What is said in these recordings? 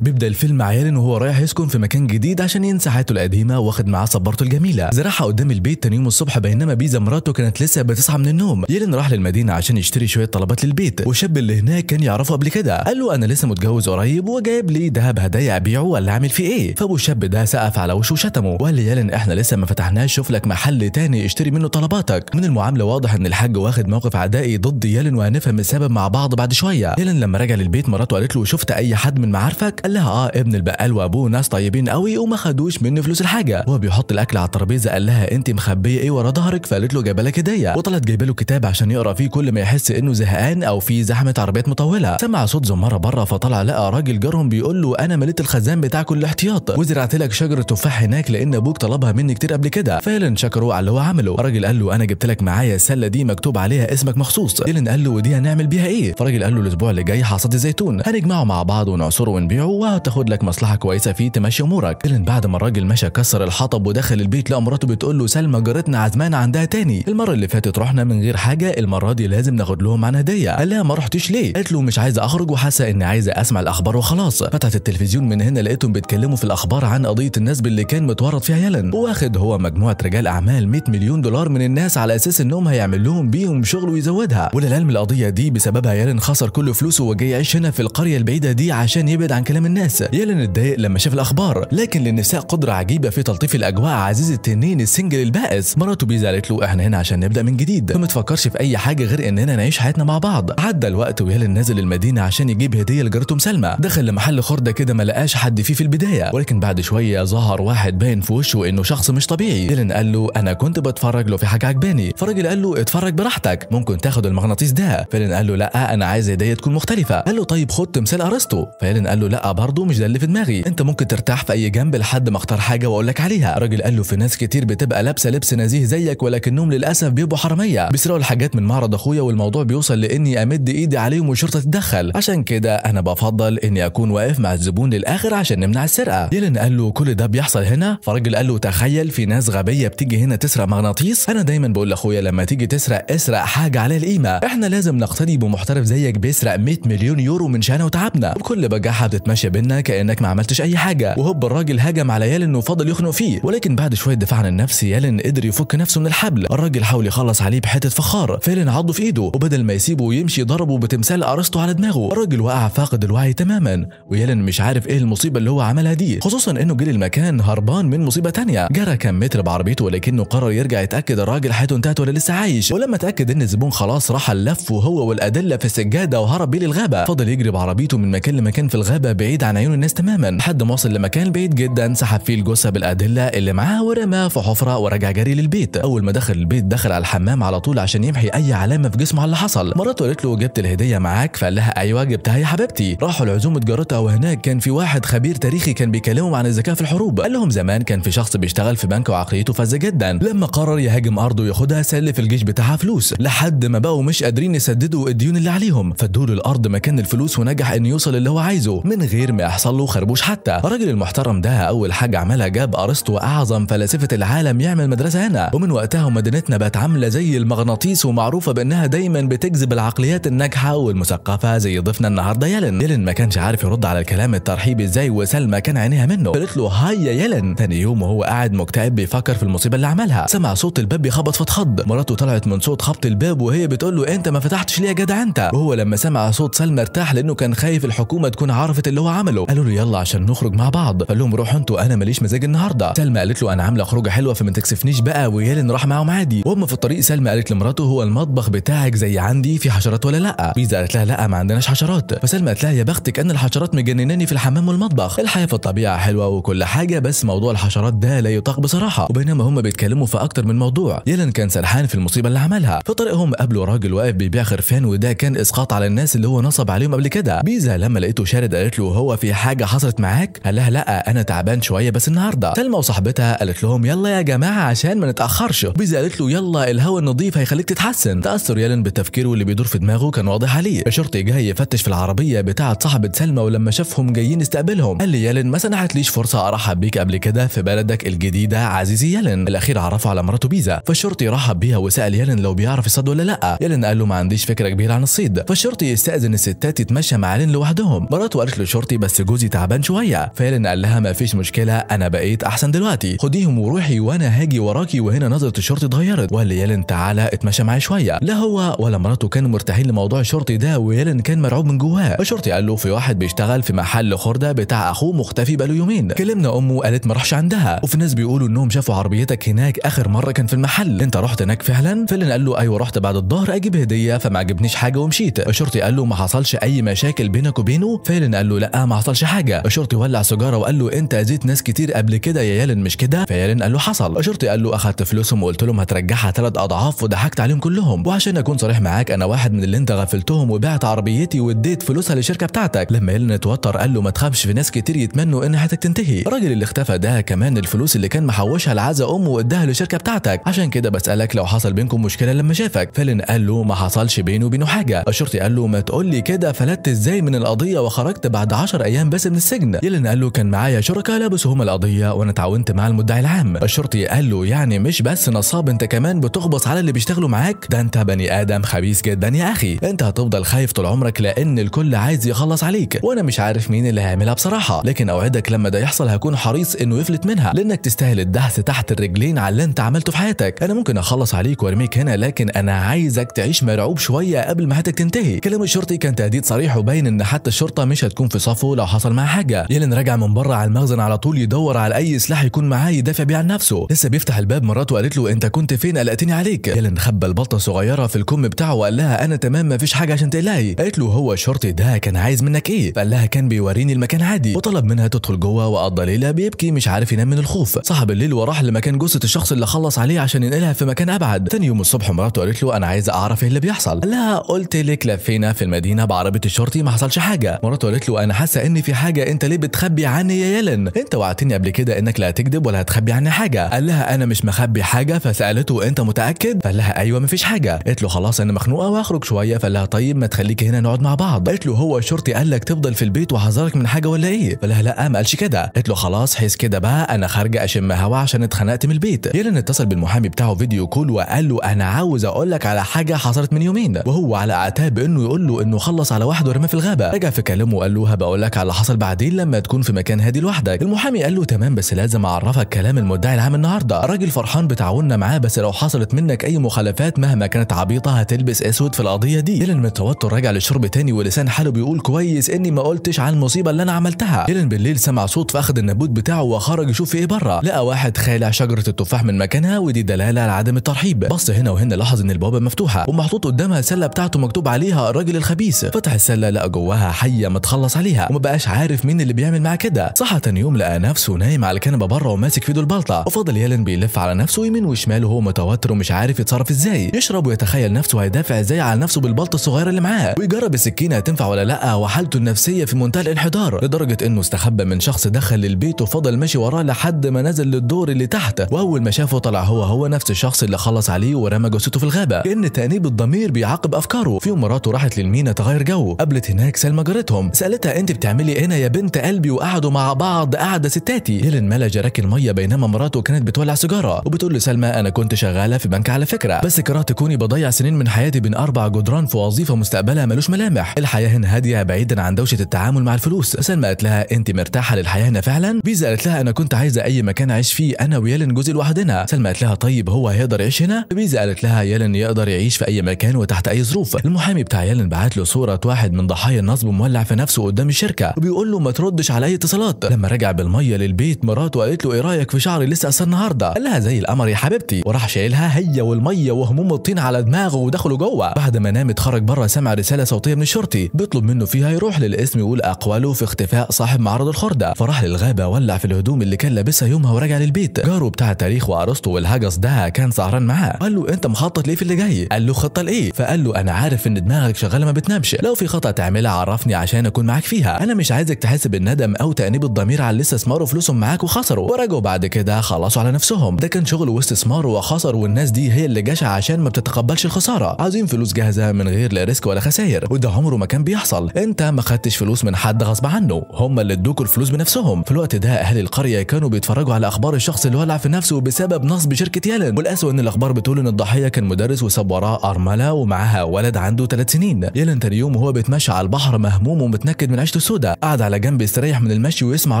بيبدا الفيلم مع ان وهو رايح يسكن في مكان جديد عشان ينسى حياته القديمه واخد معاه صبارته الجميله زرعها قدام البيت تاني يوم الصبح بينما بيزا مراته كانت لسه بتصحى من النوم يلين راح للمدينه عشان يشتري شويه طلبات للبيت والشاب اللي هناك كان يعرفه قبل كده قال له انا لسه متجوز قريب وجايب لي ذهب هدايا ابيعه ولا اعمل فيه ايه فابو الشاب ده سقف على وشه وشتمه وقال لي يلين احنا لسه ما فتحناش شوف لك محل تاني اشتري منه طلباتك من المعامله واضح ان الحاج واخد موقف عدائي ضد يلين وهنفهم السبب مع بعض بعد شويه يلين لما رجع للبيت مراته قالت له شفت اي حد من معارفك السمك قال لها اه ابن البقال وابوه ناس طيبين قوي وما خدوش منه فلوس الحاجه وهو بيحط الاكل على الترابيزه قال لها انت مخبيه ايه ورا ظهرك فقالت له جايبه لك هديه وطلعت جايبه له كتاب عشان يقرا فيه كل ما يحس انه زهقان او في زحمه عربيات مطوله سمع صوت زماره بره فطلع لقى راجل جارهم بيقول له انا مليت الخزان بتاع كل احتياط وزرعت لك شجره تفاح هناك لان ابوك طلبها مني كتير قبل كده فعلا شكره على اللي هو عمله الراجل قال له انا جبت لك معايا السله دي مكتوب عليها اسمك مخصوص ديلن قال له ودي هنعمل بيها ايه فالراجل قال له الاسبوع اللي جاي حصاد الزيتون هنجمعه مع بعض ونعصره ونبيعه منه وتاخد لك مصلحه كويسه فيه تمشي امورك لكن بعد ما الراجل مشى كسر الحطب ودخل البيت لقى مراته بتقول له سلمى جارتنا عزمان عندها تاني المره اللي فاتت رحنا من غير حاجه المره دي لازم ناخد لهم عن هديه قال لها ما رحتش ليه قالت له مش عايزه اخرج وحاسه اني عايزه اسمع الاخبار وخلاص فتحت التلفزيون من هنا لقيتهم بيتكلموا في الاخبار عن قضيه النسب اللي كان متورط فيها يلن واخد هو مجموعه رجال اعمال 100 مليون دولار من الناس على اساس انهم هيعمل لهم بيهم شغل ويزودها وللعلم القضيه دي بسببها يلن خسر كل فلوسه وجاي يعيش هنا في القريه البعيده دي عشان يبعد عن كلام الناس يالا نتضايق لما شاف الاخبار لكن للنساء قدره عجيبه في تلطيف الاجواء عزيز التنين السنجل البائس مراته بيزا قالت له احنا هنا عشان نبدا من جديد فما تفكرش في اي حاجه غير اننا نعيش حياتنا مع بعض عدى الوقت ويالا نازل المدينه عشان يجيب هديه لجارته سلمى دخل لمحل خرده كده ما لقاش حد فيه في البدايه ولكن بعد شويه ظهر واحد باين في وشه انه شخص مش طبيعي يلن قال له انا كنت بتفرج لو في حاجه عجباني فالراجل قال له اتفرج براحتك ممكن تاخد المغناطيس ده فيلن قال له لا انا عايز هديه تكون مختلفه قال له طيب خد تمثال ارسطو فيلن قال له لا لا برضه مش ده اللي في دماغي انت ممكن ترتاح في اي جنب لحد ما اختار حاجه واقول لك عليها الراجل قال له في ناس كتير بتبقى لابسه لبس نزيه زيك ولكنهم للاسف بيبقوا حراميه بيسرقوا الحاجات من معرض اخويا والموضوع بيوصل لاني امد ايدي عليهم والشرطه تتدخل عشان كده انا بفضل اني اكون واقف مع الزبون للاخر عشان نمنع السرقه ديلان قال له كل ده بيحصل هنا فالراجل قال له تخيل في ناس غبيه بتيجي هنا تسرق مغناطيس انا دايما بقول لاخويا لما تيجي تسرق اسرق حاجه عليها القيمه احنا لازم نقتدي بمحترف زيك بيسرق 100 مليون يورو من شانه وتعبنا بكل بجاحه بتتم ماشيه بينا كانك ما عملتش اي حاجه وهوب الراجل هجم على يالن وفضل يخنق فيه ولكن بعد شويه دفاع عن النفس يالن قدر يفك نفسه من الحبل الراجل حاول يخلص عليه بحته فخار فيلن عضه في ايده وبدل ما يسيبه ويمشي ضربه بتمثال ارسطو على دماغه الراجل وقع فاقد الوعي تماما ويالن مش عارف ايه المصيبه اللي هو عملها دي خصوصا انه جه المكان هربان من مصيبه تانية جرى كم متر بعربيته ولكنه قرر يرجع يتاكد الراجل حياته انتهت ولا لسه عايش ولما اتاكد ان الزبون خلاص راح لف وهو والادله في السجاده وهرب بيه للغابه فضل يجري بعربيته من مكان لمكان في الغابه بعيد عن عيون الناس تماما لحد ما وصل لمكان بعيد جدا سحب فيه الجثه بالادله اللي معاه ورماها في حفره ورجع جري للبيت اول ما دخل البيت دخل على الحمام على طول عشان يمحي اي علامه في جسمه على اللي حصل مراته قالت له جبت الهديه معاك فقال لها ايوه جبتها يا حبيبتي راحوا لعزومه جارتها وهناك كان في واحد خبير تاريخي كان بيكلمهم عن الذكاء في الحروب قال لهم زمان كان في شخص بيشتغل في بنك وعقليته فزه جدا لما قرر يهاجم ارضه وياخدها سلف الجيش بتاعها فلوس لحد ما بقوا مش قادرين يسددوا الديون اللي عليهم فادوا له الارض مكان الفلوس ونجح انه يوصل اللي هو عايزه من كتير ما يحصل له خربوش حتى الراجل المحترم ده اول حاجه عملها جاب ارسطو اعظم فلاسفه العالم يعمل مدرسه هنا ومن وقتها مدينتنا بقت عامله زي المغناطيس ومعروفه بانها دايما بتجذب العقليات الناجحه والمثقفه زي ضيفنا النهارده يلن يلن ما كانش عارف يرد على الكلام الترحيبي ازاي وسلمى كان عينيها منه قالت له هيا يلن تاني يوم وهو قاعد مكتئب بيفكر في المصيبه اللي عملها سمع صوت الباب بيخبط فاتخض مراته طلعت من صوت خبط الباب وهي بتقول له انت ما فتحتش ليه يا جدع انت وهو لما سمع صوت سلمى ارتاح لانه كان خايف الحكومه تكون عرفت اللي هو عمله قالوا له يلا عشان نخرج مع بعض فقال لهم روحوا انتوا انا ماليش مزاج النهارده سلمى قالت له انا عامله خروجه حلوه فما تكسفنيش بقى ويالن راح معاهم عادي وهم في الطريق سلمى قالت لمراته هو المطبخ بتاعك زي عندي في حشرات ولا لا بيزا قالت لها لا ما عندناش حشرات فسلمى قالت لها يا بختك ان الحشرات مجنناني في الحمام والمطبخ الحياه في الطبيعه حلوه وكل حاجه بس موضوع الحشرات ده لا يطاق بصراحه وبينما هم بيتكلموا في اكتر من موضوع يالن كان سرحان في المصيبه اللي عملها في طريقهم قابلوا راجل واقف بيبيع خرفان وده كان اسقاط على الناس اللي هو نصب عليهم قبل كده بيزا لما لقيته شارد قالت له وهو في حاجه حصلت معاك قال لها لا انا تعبان شويه بس النهارده سلمى وصاحبتها قالت لهم يلا يا جماعه عشان ما نتاخرش بيزا قالت له يلا الهواء النظيف هيخليك تتحسن تاثر يالن بتفكيره واللي بيدور في دماغه كان واضح عليه الشرطي جاي يفتش في العربيه بتاعه صاحبه سلمى ولما شافهم جايين يستقبلهم قال لي يالن ما سنحتليش فرصه ارحب بيك قبل كده في بلدك الجديده عزيزي يالن الاخير عرفه على مراته بيزا فالشرطي رحب بيها وسال يالن لو بيعرف الصيد ولا لا يالن قال له ما عنديش فكره كبيره عن الصيد فالشرطي استاذن الستات يتمشى مع يالن لوحدهم مراته قالت له شرطي بس جوزي تعبان شويه فيلن قال لها ما فيش مشكله انا بقيت احسن دلوقتي خديهم وروحي وانا هاجي وراكي وهنا نظره الشرطي اتغيرت وقال يالن تعالى اتمشى معايا شويه لا هو ولا مراته كانوا مرتاحين لموضوع الشرطي ده ويالن كان مرعوب من جواه الشرطي قال له في واحد بيشتغل في محل خرده بتاع اخوه مختفي بقاله يومين كلمنا امه قالت ما راحش عندها وفي ناس بيقولوا انهم شافوا عربيتك هناك اخر مره كان في المحل انت رحت هناك فعلا فيلن قال له ايوه رحت بعد الظهر اجيب هديه فما عجبنيش حاجه ومشيت الشرطي قال له ما حصلش اي مشاكل بينك وبينه فيلن قال له لا آه، ما حصلش حاجه الشرطي ولع سيجاره وقال له انت اذيت ناس كتير قبل كده يا يالن مش كده فيالن قال له حصل الشرطي قال له اخدت فلوسهم وقلت لهم هترجعها ثلاث اضعاف وضحكت عليهم كلهم وعشان اكون صريح معاك انا واحد من اللي انت غفلتهم وبعت عربيتي واديت فلوسها للشركه بتاعتك لما يالن اتوتر قال له ما تخافش في ناس كتير يتمنوا ان حياتك تنتهي الراجل اللي اختفى ده كمان الفلوس اللي كان محوشها لعزا امه واداها للشركه بتاعتك عشان كده بسالك لو حصل بينكم مشكله لما شافك فيلن قال له ما حصلش بينه وبينه حاجه الشرطي قال له ما تقول لي كده فلت ازاي من القضيه وخرجت بعد بعد 10 ايام بس من السجن يلن قال له كان معايا شركاء لابسوا هم القضيه وانا تعاونت مع المدعي العام الشرطي قال له يعني مش بس نصاب انت كمان بتخبص على اللي بيشتغلوا معاك ده انت بني ادم خبيث جدا يا اخي انت هتفضل خايف طول عمرك لان الكل عايز يخلص عليك وانا مش عارف مين اللي هيعملها بصراحه لكن اوعدك لما ده يحصل هكون حريص انه يفلت منها لانك تستاهل الدهس تحت الرجلين على اللي انت عملته في حياتك انا ممكن اخلص عليك وارميك هنا لكن انا عايزك تعيش مرعوب شويه قبل ما حياتك تنتهي كلام الشرطي كان تهديد صريح وباين ان حتى الشرطه مش هتكون في صفه لو حصل معاه حاجه يلن رجع من بره على المخزن على طول يدور على اي سلاح يكون معاه يدافع بيه عن نفسه لسه بيفتح الباب مراته قالت له انت كنت فين قلقتني عليك يلن خبى البلطه الصغيره في الكم بتاعه وقال لها انا تمام مفيش حاجه عشان تقلقي قالت له هو الشرطي ده كان عايز منك ايه فقال لها كان بيوريني المكان عادي وطلب منها تدخل جوه وقضى ليله بيبكي مش عارف ينام من الخوف صاحب الليل وراح لمكان جثه الشخص اللي خلص عليه عشان ينقلها في مكان ابعد تاني يوم الصبح مراته قالت له انا عايز اعرف ايه اللي بيحصل قال لها قلت لك لفينا في المدينه بعربيه الشرطي ما حصلش حاجه مراته قالت له انا انا حاسه ان في حاجه انت ليه بتخبي عني يا يلن انت وعدتني قبل كده انك لا هتكذب ولا هتخبي عني حاجه قال لها انا مش مخبي حاجه فسالته انت متاكد فقال لها ايوه مفيش حاجه قالت له خلاص انا مخنوقه وهخرج شويه فقال لها طيب ما تخليكي هنا نقعد مع بعض قالت له هو الشرطي قال لك تفضل في البيت وحذرك من حاجه ولا ايه فقال لها لا ما قالش كده قالت له خلاص حس كده بقى انا خارجه اشم هوا عشان اتخنقت من البيت يلن اتصل بالمحامي بتاعه فيديو كول وقال له انا عاوز اقول لك على حاجه حصلت من يومين وهو على اعتاب انه يقول له انه خلص على واحد ورماه في الغابه رجع في كلامه وقال له بقول لك على اللي حصل بعدين لما تكون في مكان هادي لوحدك المحامي قال له تمام بس لازم اعرفك كلام المدعي العام النهارده الراجل فرحان بتعاوننا معاه بس لو حصلت منك اي مخالفات مهما كانت عبيطه هتلبس اسود في القضيه دي ديلان من التوتر راجع للشرب تاني ولسان حاله بيقول كويس اني ما قلتش على المصيبه اللي انا عملتها ديلان بالليل سمع صوت فاخد النبوت بتاعه وخرج يشوف في ايه بره لقى واحد خالع شجره التفاح من مكانها ودي دلاله على عدم الترحيب بص هنا وهنا لاحظ ان البوابه مفتوحه ومحطوط قدامها السله بتاعته مكتوب عليها الراجل الخبيث فتح السله لقى جواها حيه متخلص عليها عليها وما بقاش عارف مين اللي بيعمل معاه كده صحى تاني يوم لقى نفسه نايم على الكنبه بره وماسك في ايده البلطه وفضل يلن بيلف على نفسه يمين وشمال وهو متوتر ومش عارف يتصرف ازاي يشرب ويتخيل نفسه هيدافع ازاي على نفسه بالبلطه الصغيره اللي معاه ويجرب السكينه هتنفع ولا لا وحالته النفسيه في منتهى الانحدار لدرجه انه استخبى من شخص دخل للبيت وفضل ماشي وراه لحد ما نزل للدور اللي تحت واول ما شافه طلع هو هو نفس الشخص اللي خلص عليه ورمى جثته في الغابه كان تانيب الضمير بيعاقب افكاره في يوم مراته راحت للمينا تغير جو قابلت هناك سلمى جارتهم سالتها انت بتعملي هنا يا بنت قلبي وقعدوا مع بعض قعده ستاتي هيلين ملا جراك الميه بينما مراته كانت بتولع سيجاره وبتقول لسلمى انا كنت شغاله في بنك على فكره بس كرهت كوني بضيع سنين من حياتي بين اربع جدران في وظيفه مستقبلها ملوش ملامح الحياه هنا هاديه بعيدا عن دوشه التعامل مع الفلوس سلمى قالت لها انت مرتاحه للحياه هنا فعلا بيزا قالت لها انا كنت عايزه اي مكان اعيش فيه انا ويالن جوزي لوحدنا سلمى قالت لها طيب هو هيقدر يعيش هنا بيزا قالت لها يالن يقدر يعيش في اي مكان وتحت اي ظروف المحامي بتاع يالن بعت له صوره واحد من ضحايا النصب مولع في نفسه قدام قدام الشركه وبيقول له ما تردش على اي اتصالات لما رجع بالميه للبيت مراته قالت له ايه رايك في شعري لسه قصير النهارده قال لها زي القمر يا حبيبتي وراح شايلها هي والميه وهموم الطين على دماغه ودخلوا جوه بعد ما نام اتخرج بره سمع رساله صوتيه من الشرطي بيطلب منه فيها يروح للاسم يقول اقواله في اختفاء صاحب معرض الخرده فراح للغابه ولع في الهدوم اللي كان لابسها يومها ورجع للبيت جاره بتاع تاريخ وعروسته والهجس ده كان سهران معاه قال له انت مخطط ليه في اللي جاي قال له خطه لايه فقال له انا عارف ان دماغك شغاله ما بتنامش لو في خطأ تعملها عرفني عشان اكون معاك فيها انا مش عايزك تحس بالندم او تانيب الضمير على اللي استثمروا فلوسهم معاك وخسروا ورجعوا بعد كده خلصوا على نفسهم ده كان شغل واستثمار وخسر والناس دي هي اللي جشع عشان ما بتتقبلش الخساره عايزين فلوس جاهزه من غير لا ريسك ولا خساير وده عمره ما كان بيحصل انت ما خدتش فلوس من حد غصب عنه هم اللي ادوكوا الفلوس بنفسهم في الوقت ده اهل القريه كانوا بيتفرجوا على اخبار الشخص اللي ولع في نفسه بسبب نصب شركه يالن والاسوء ان الاخبار بتقول ان الضحيه كان مدرس وساب وراه ارمله ومعاها ولد عنده 3 سنين يالن تاني يوم وهو بيتمشى على البحر مهموم ومتنكد من عيشته سودا قعد على جنب يستريح من المشي ويسمع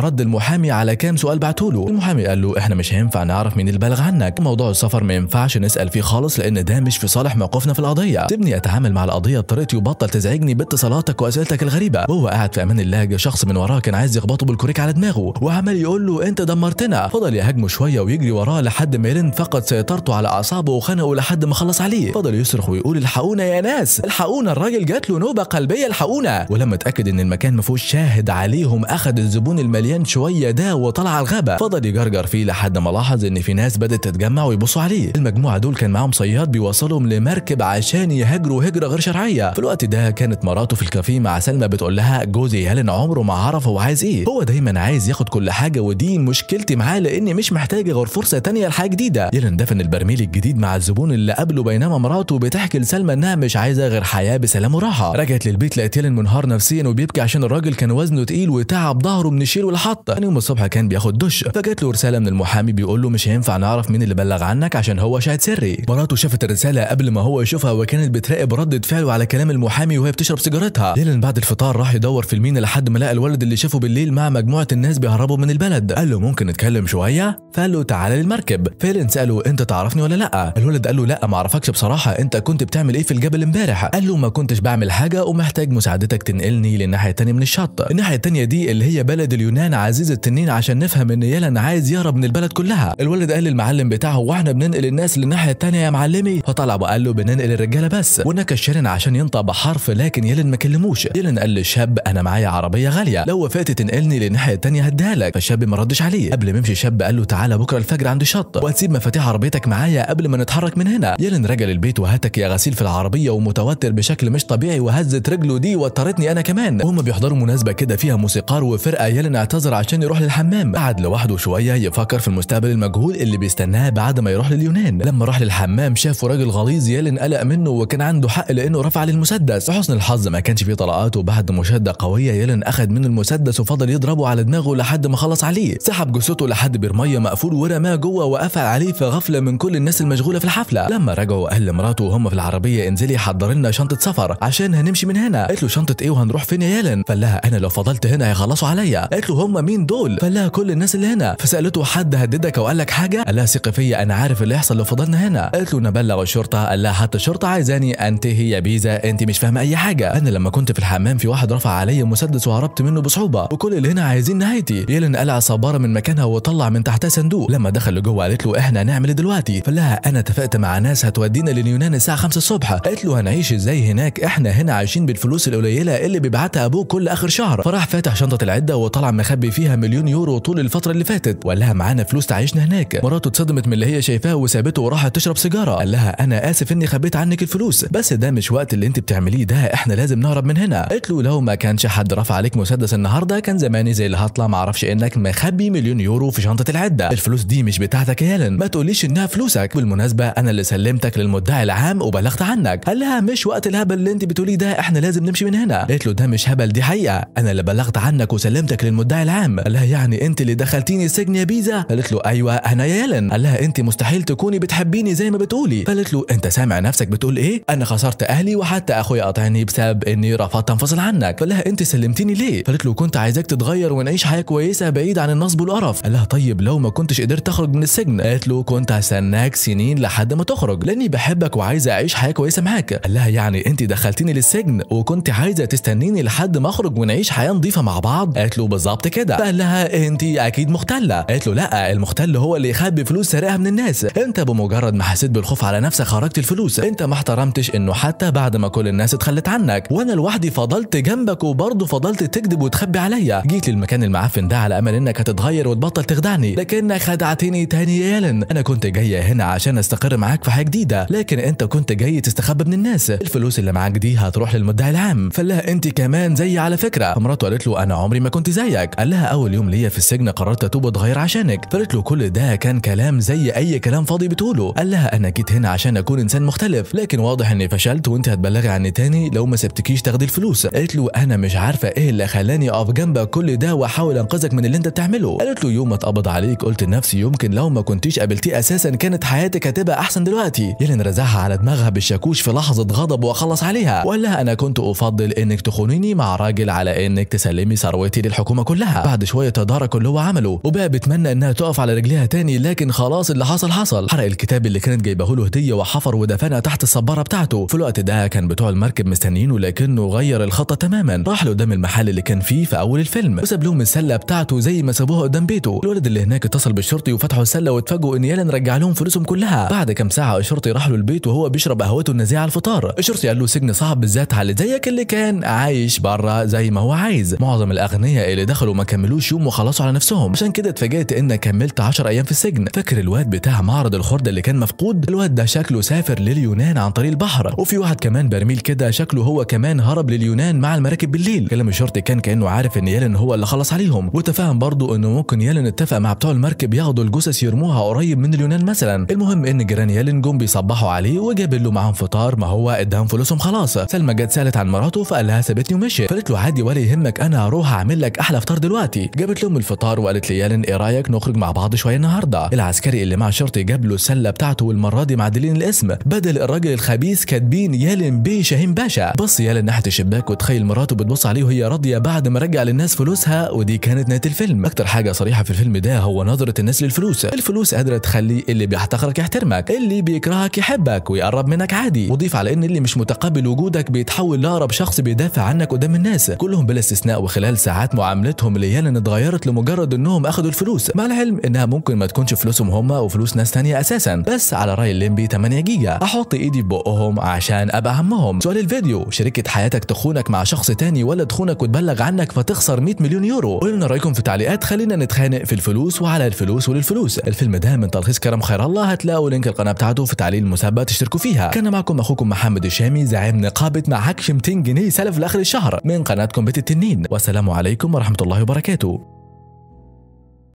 رد المحامي على كام سؤال بعتوله المحامي قال له احنا مش هينفع نعرف مين البالغ عنك موضوع السفر ما ينفعش نسال فيه خالص لان ده مش في صالح موقفنا في القضيه سيبني اتعامل مع القضيه بطريقتي وبطل تزعجني باتصالاتك واسئلتك الغريبه وهو قاعد في امان الله جه شخص من وراه كان عايز يخبطه بالكوريك على دماغه وعمال يقول له انت دمرتنا فضل يهاجمه شويه ويجري وراه لحد ما يرن فقد سيطرته على اعصابه وخنقه لحد ما خلص عليه فضل يصرخ ويقول الحقونا يا ناس الحقونا الراجل جات له نوبه قلبيه الحقونا ولما اتاكد ان المكان مكان ما فيهوش شاهد عليهم اخد الزبون المليان شويه ده وطلع على الغابه فضل يجرجر فيه لحد ما لاحظ ان في ناس بدات تتجمع ويبصوا عليه المجموعه دول كان معاهم صياد بيوصلهم لمركب عشان يهاجروا هجره غير شرعيه في الوقت ده كانت مراته في الكافيه مع سلمى بتقول لها جوزي هيلين عمره ما عرف هو عايز ايه هو دايما عايز ياخد كل حاجه ودي مشكلتي معاه لاني مش محتاجه غير فرصه تانية لحاجه جديده يلين دفن البرميل الجديد مع الزبون اللي قبله بينما مراته بتحكي لسلمى انها مش عايزه غير حياه بسلام وراحه رجعت للبيت لقيت يلين منهار نفسيا وبيبكي عشان ان الراجل كان وزنه تقيل وتعب ظهره من الشيل والحطه ثاني يوم الصبح كان بياخد دش فجات له رساله من المحامي بيقول له مش هينفع نعرف مين اللي بلغ عنك عشان هو شاهد سري مراته شافت الرساله قبل ما هو يشوفها وكانت بتراقب رده فعله على كلام المحامي وهي بتشرب سيجارتها ليلا بعد الفطار راح يدور في المين لحد ما لقى الولد اللي شافه بالليل مع مجموعه الناس بيهربوا من البلد قال له ممكن نتكلم شويه فقال له تعالى للمركب فيلن ساله انت تعرفني ولا لا الولد قال له لا ما اعرفكش بصراحه انت كنت بتعمل ايه في الجبل امبارح قال له ما كنتش بعمل حاجه ومحتاج مساعدتك تنقلني للناحيه الثانيه يعني من الشط الناحيه الثانيه دي اللي هي بلد اليونان عزيز التنين عشان نفهم ان يلن عايز يهرب من البلد كلها الولد قال للمعلم بتاعه واحنا بننقل الناس للناحيه الثانيه يا معلمي فطلع وقال له بننقل الرجاله بس ونكش يلن عشان ينطق بحرف لكن يلن ما كلموش يلن قال للشاب انا معايا عربيه غاليه لو وافقت تنقلني للناحيه الثانيه هديها لك فالشاب ما ردش عليه قبل ما يمشي الشاب قال له تعالى بكره الفجر عند الشط وهتسيب مفاتيح عربيتك معايا قبل ما نتحرك من هنا يلن رجل للبيت وهتك يا غسيل في العربيه ومتوتر بشكل مش طبيعي وهزت رجله دي وطرتني انا كمان وهم بيحضروا يحضروا مناسبه كده فيها موسيقار وفرقه يلن اعتذر عشان يروح للحمام قعد لوحده شويه يفكر في المستقبل المجهول اللي بيستناه بعد ما يروح لليونان لما راح للحمام شافه راجل غليظ يلن قلق منه وكان عنده حق لانه رفع للمسدس لحسن الحظ ما كانش فيه طلقات وبعد مشاده قويه يلن اخذ منه المسدس وفضل يضربه على دماغه لحد ما خلص عليه سحب جثته لحد برميه مقفول ورماه جوه وقفل عليه في غفله من كل الناس المشغوله في الحفله لما رجعوا قال لمراته وهم في العربيه انزلي حضر لنا شنطه سفر عشان هنمشي من هنا قالت له شنطه ايه وهنروح فين يا يلن فلا فقال لها انا لو فضلت هنا هيخلصوا عليا قالت له هم مين دول فقال لها كل الناس اللي هنا فسالته حد هددك وقال لك حاجه قال لها ثق فيا انا عارف اللي هيحصل لو فضلنا هنا قالت له نبلغ الشرطه قال لها حتى الشرطه عايزاني انتهي يا بيزا انت مش فاهمه اي حاجه انا لما كنت في الحمام في واحد رفع عليا مسدس وهربت منه بصعوبه وكل اللي هنا عايزين نهايتي يلن قلع صباره من مكانها وطلع من تحتها صندوق لما دخل لجوه قالت له احنا هنعمل إيه دلوقتي فقال لها انا اتفقت مع ناس هتودينا لليونان الساعه 5 الصبح قالت له هنعيش ازاي هناك احنا هنا عايشين بالفلوس القليله اللي بيبعتها ابوك كل اخر شهر فراح فاتح شنطه العده وطلع مخبي فيها مليون يورو طول الفتره اللي فاتت وقال لها معانا فلوس تعيشنا هناك مراته اتصدمت من اللي هي شايفاه وسابته وراحت تشرب سيجاره قال لها انا اسف اني خبيت عنك الفلوس بس ده مش وقت اللي انت بتعمليه ده احنا لازم نهرب من هنا قالت له لو ما كانش حد رفع عليك مسدس النهارده كان زماني زي اللي هطلع ما اعرفش انك مخبي مليون يورو في شنطه العده الفلوس دي مش بتاعتك يا ما تقوليش انها فلوسك بالمناسبه انا اللي سلمتك للمدعي العام وبلغت عنك قال لها مش وقت الهبل اللي انت بتقوليه ده احنا لازم نمشي من هنا قلت له ده مش هبل دي الحقيقة انا اللي بلغت عنك وسلمتك للمدعي العام قال لها يعني انت اللي دخلتيني السجن يا بيزا قالت له ايوه انا يا يلن قال لها انت مستحيل تكوني بتحبيني زي ما بتقولي قالت له انت سامع نفسك بتقول ايه انا خسرت اهلي وحتى اخويا قطعني بسبب اني رفضت انفصل عنك قال لها انت سلمتيني ليه قالت له كنت عايزاك تتغير ونعيش حياه كويسه بعيد عن النصب والقرف قال لها طيب لو ما كنتش قدرت تخرج من السجن قالت له كنت هستناك سنين لحد ما تخرج لاني بحبك وعايزه اعيش حياه كويسه معاك قال لها يعني انت دخلتيني للسجن وكنت عايزه تستنيني لحد ما نخرج ونعيش حياه نظيفه مع بعض قالت له بالظبط كده فقال لها انت اكيد مختله قالت له لا المختل هو اللي يخبي فلوس سرقها من الناس انت بمجرد ما حسيت بالخوف على نفسك خرجت الفلوس انت ما احترمتش انه حتى بعد ما كل الناس اتخلت عنك وانا لوحدي فضلت جنبك وبرضه فضلت تكذب وتخبي عليا جيت للمكان المعفن ده على امل انك هتتغير وتبطل تخدعني لكنك خدعتني تاني يا يالن انا كنت جايه هنا عشان استقر معاك في حياه جديده لكن انت كنت جاي تستخبى من الناس الفلوس اللي معاك دي هتروح للمدعي العام فلا انت كمان زي على فكره فمراته قالت له انا عمري ما كنت زيك قال لها اول يوم ليا في السجن قررت اتوب واتغير عشانك فقالت له كل ده كان كلام زي اي كلام فاضي بتقوله قال لها انا جيت هنا عشان اكون انسان مختلف لكن واضح اني فشلت وانت هتبلغي عني تاني لو ما سبتكيش تاخدي الفلوس قالت له انا مش عارفه ايه اللي خلاني اقف جنبك كل ده واحاول انقذك من اللي انت بتعمله قالت له يوم ما اتقبض عليك قلت لنفسي يمكن لو ما كنتيش قابلتيه اساسا كانت حياتك هتبقى احسن دلوقتي يلين رزعها على دماغها بالشاكوش في لحظه غضب وخلص عليها وقال لها انا كنت افضل انك تخونيني مع راجل الراجل على انك تسلمي ثروتي للحكومه كلها بعد شويه تدارك اللي هو عمله وبقى بيتمنى انها تقف على رجليها تاني لكن خلاص اللي حصل حصل حرق الكتاب اللي كانت جايبه له هديه وحفر ودفنها تحت الصباره بتاعته في الوقت ده كان بتوع المركب مستنيينه لكنه غير الخطه تماما راح لقدام المحل اللي كان فيه في اول الفيلم وساب لهم السله بتاعته زي ما سابوها قدام بيته الولد اللي هناك اتصل بالشرطي وفتحوا السله واتفاجئوا ان يالا رجع لهم فلوسهم كلها بعد كام ساعه الشرطي راح له البيت وهو بيشرب قهوته النزيهه على الفطار الشرطي قال له سجن صعب بالذات على زيك اللي كان عايش بره زي ما هو عايز معظم الاغنياء اللي دخلوا ما كملوش يوم وخلصوا على نفسهم عشان كده اتفاجئت ان كملت 10 ايام في السجن فاكر الواد بتاع معرض الخرده اللي كان مفقود الواد ده شكله سافر لليونان عن طريق البحر وفي واحد كمان برميل كده شكله هو كمان هرب لليونان مع المراكب بالليل كلام الشرطي كان كانه عارف ان يالن هو اللي خلص عليهم وتفاهم برضه انه ممكن يالن اتفق مع بتوع المركب ياخدوا الجثث يرموها قريب من اليونان مثلا المهم ان جيران يالن جم بيصبحوا عليه وجاب له معاهم فطار ما هو ادهم فلوسهم خلاص سلمى جت سالت عن مراته فقال لها سابتني ومشيت له عادي ولا يهمك انا اروح اعمل لك احلى فطار دلوقتي جابت لهم الفطار وقالت لي يالن ايه رايك نخرج مع بعض شويه النهارده العسكري اللي مع شرطي جاب له السله بتاعته والمره دي معدلين الاسم بدل الراجل الخبيث كاتبين يالن بيه شاهين باشا بص يالن ناحيه الشباك وتخيل مراته بتبص عليه وهي راضيه بعد ما رجع للناس فلوسها ودي كانت نهايه الفيلم اكتر حاجه صريحه في الفيلم ده هو نظره الناس للفلوس الفلوس قادره تخلي اللي بيحتقرك يحترمك اللي بيكرهك يحبك ويقرب منك عادي وضيف على ان اللي مش متقبل وجودك بيتحول لاقرب شخص بيدافع عنك قدام الناس الناس كلهم بلا استثناء وخلال ساعات معاملتهم ليانا اتغيرت لمجرد انهم اخذوا الفلوس مع العلم انها ممكن ما تكونش فلوسهم هم وفلوس ناس تانية اساسا بس على راي الليمبي 8 جيجا احط ايدي في بقهم عشان ابقى عمهم سؤال الفيديو شركه حياتك تخونك مع شخص تاني ولا تخونك وتبلغ عنك فتخسر 100 مليون يورو قولوا لنا رايكم في التعليقات خلينا نتخانق في الفلوس وعلى الفلوس وللفلوس الفيلم ده من تلخيص كرم خير الله هتلاقوا لينك القناه بتاعته في تعليق المسابقه تشتركوا فيها كان معكم اخوكم محمد الشامي زعيم نقابه معكش 200 جنيه سلف لاخر الشهر من من بيت التنين والسلام عليكم ورحمة الله وبركاته